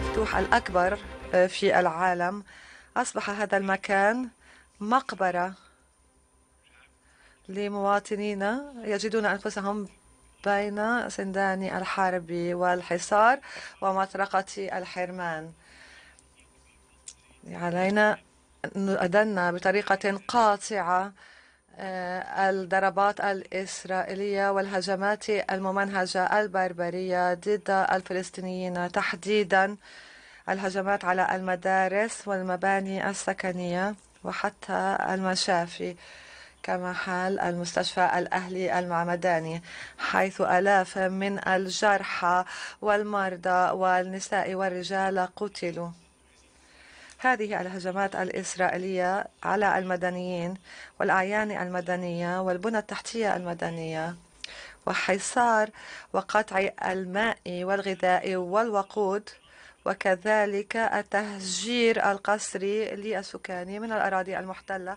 المفتوح الأكبر آه، في العالم أصبح هذا المكان مقبرة لمواطنين يجدون أنفسهم بين سندان الحرب والحصار ومطرقة الحرمان علينا أن بطريقة قاطعة آه، الضربات الإسرائيلية والهجمات الممنهجة البربرية ضد الفلسطينيين تحديدا الهجمات على المدارس والمباني السكنية وحتى المشافي كما حال المستشفى الأهلي المعمداني حيث ألاف من الجرحى والمرضى والنساء والرجال قتلوا هذه الهجمات الإسرائيلية على المدنيين والأعيان المدنية والبنى التحتية المدنية وحصار وقطع الماء والغذاء والوقود وكذلك التهجير القسري للسكان من الأراضي المحتلة